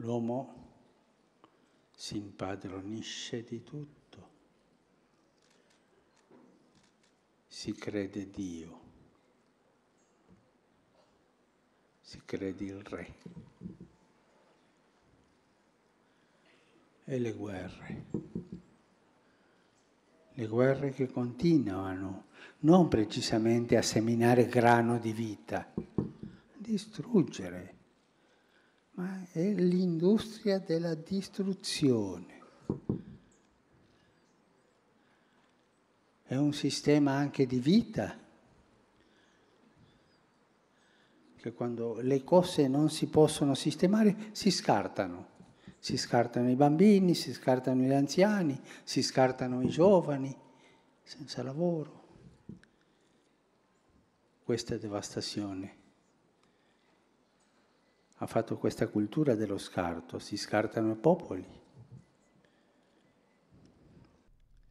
l'uomo si impadronisce di tutto, si crede Dio, si crede il Re. E le guerre, le guerre che continuano, non precisamente a seminare grano di vita, a distruggere ma è l'industria della distruzione. È un sistema anche di vita, che quando le cose non si possono sistemare si scartano. Si scartano i bambini, si scartano gli anziani, si scartano i giovani senza lavoro. Questa è devastazione ha fatto questa cultura dello scarto, si scartano i popoli.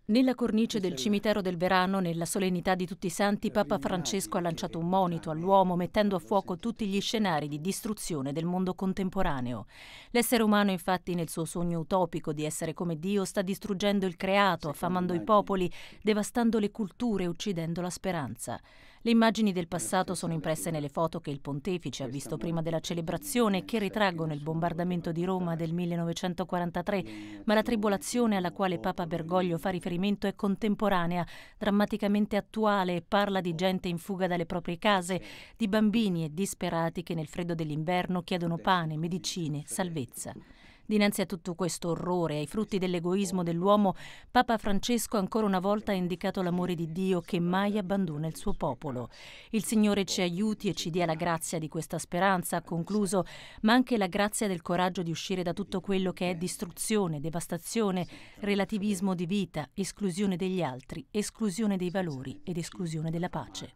Nella cornice del cimitero del Verano, nella solennità di tutti i santi, Papa Francesco ha lanciato un monito all'uomo mettendo a fuoco tutti gli scenari di distruzione del mondo contemporaneo. L'essere umano infatti nel suo sogno utopico di essere come Dio sta distruggendo il creato, affamando i popoli, devastando le culture, uccidendo la speranza. Le immagini del passato sono impresse nelle foto che il pontefice ha visto prima della celebrazione che ritraggono il bombardamento di Roma del 1943, ma la tribolazione alla quale Papa Bergoglio fa riferimento è contemporanea, drammaticamente attuale parla di gente in fuga dalle proprie case, di bambini e disperati che nel freddo dell'inverno chiedono pane, medicine, salvezza. Dinanzi a tutto questo orrore, ai frutti dell'egoismo oh. dell'uomo, Papa Francesco ancora una volta ha indicato l'amore di Dio che mai abbandona il suo popolo. Il Signore ci aiuti e ci dia la grazia di questa speranza, ha concluso, ma anche la grazia del coraggio di uscire da tutto quello che è distruzione, devastazione, relativismo di vita, esclusione degli altri, esclusione dei valori ed esclusione della pace.